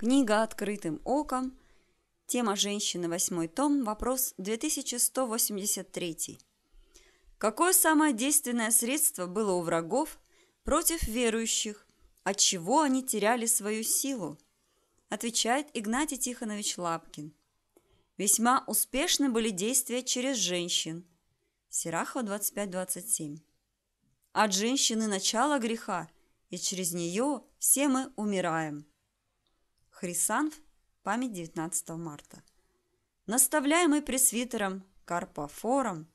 Книга «Открытым оком», тема «Женщины», восьмой том, вопрос 2183. Какое самое действенное средство было у врагов против верующих? От чего они теряли свою силу? Отвечает Игнатий Тихонович Лапкин. Весьма успешны были действия через женщин. Серахова 25-27. От женщины начало греха, и через нее все мы умираем. Хрисанф, память 19 марта. Наставляемый пресвитером Карпофором,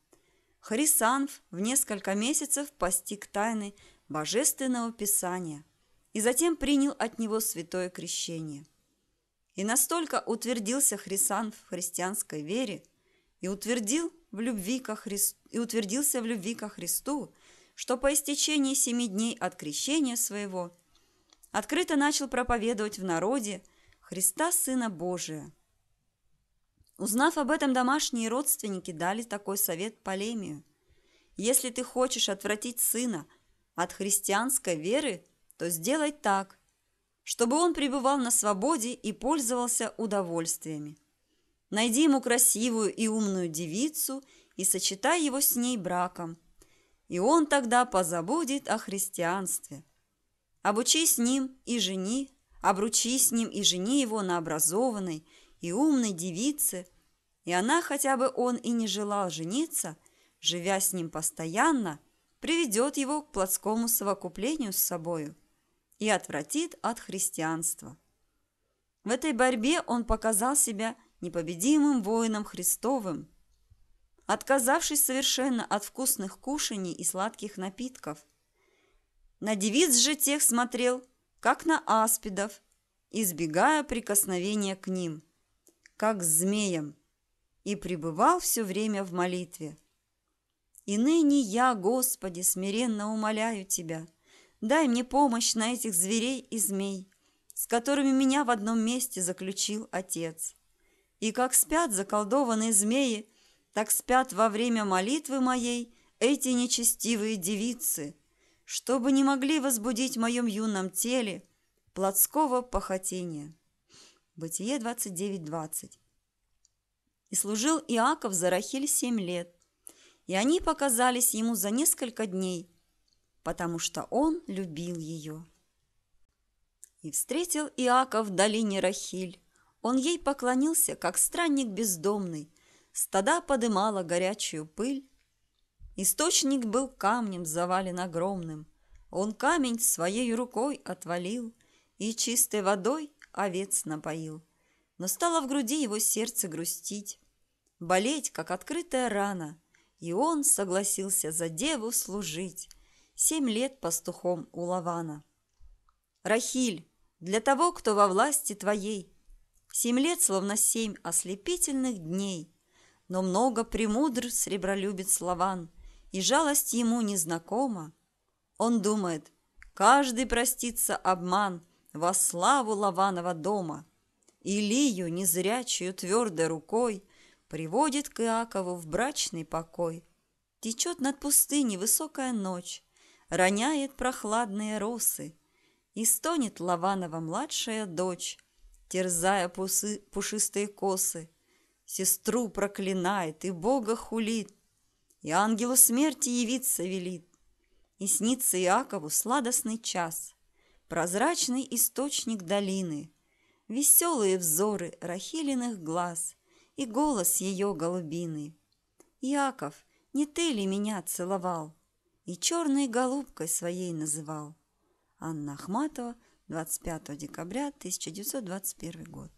Хрисанф в несколько месяцев постиг тайны Божественного Писания и затем принял от него святое крещение. И настолько утвердился Хрисанф в христианской вере и, утвердил в любви ко Христ... и утвердился в любви ко Христу, что по истечении семи дней от крещения своего открыто начал проповедовать в народе – Христа Сына Божия. Узнав об этом, домашние родственники дали такой совет Полемию. Если ты хочешь отвратить сына от христианской веры, то сделай так, чтобы он пребывал на свободе и пользовался удовольствиями. Найди ему красивую и умную девицу и сочетай его с ней браком, и он тогда позабудет о христианстве. Обучи с ним и жени Обручись с ним и жени его на образованной и умной девице, и она, хотя бы он и не желал жениться, живя с ним постоянно, приведет его к плотскому совокуплению с собою и отвратит от христианства. В этой борьбе он показал себя непобедимым воином Христовым, отказавшись совершенно от вкусных кушаний и сладких напитков. На девиц же тех смотрел – как на аспидов, избегая прикосновения к ним, как змеям, и пребывал все время в молитве. И ныне я, Господи, смиренно умоляю Тебя, дай мне помощь на этих зверей и змей, с которыми меня в одном месте заключил Отец. И как спят заколдованные змеи, так спят во время молитвы моей эти нечестивые девицы – чтобы не могли возбудить в моем юном теле плотского похотения. Бытие 29.20. И служил Иаков за Рахиль семь лет, и они показались ему за несколько дней, потому что он любил ее. И встретил Иаков в долине Рахиль. Он ей поклонился, как странник бездомный. Стада подымала горячую пыль, Источник был камнем завален огромным. Он камень своей рукой отвалил и чистой водой овец напоил. Но стало в груди его сердце грустить, болеть, как открытая рана, и он согласился за деву служить семь лет пастухом у Лавана. Рахиль, для того, кто во власти твоей, семь лет словно семь ослепительных дней, но много премудр сребролюбец Лаван – и жалость ему незнакома. Он думает, каждый простится обман во славу Лаванова дома. И Лию незрячую твердой рукой приводит к Иакову в брачный покой. Течет над пустыней высокая ночь, роняет прохладные росы, и стонет Лаванова младшая дочь, терзая пусы, пушистые косы. Сестру проклинает и Бога хулит, и ангелу смерти явиться велит. И снится Иакову сладостный час, прозрачный источник долины, веселые взоры рахилиных глаз и голос ее голубины. Иаков, не ты ли меня целовал? И черной голубкой своей называл. Анна Ахматова, 25 декабря 1921 год.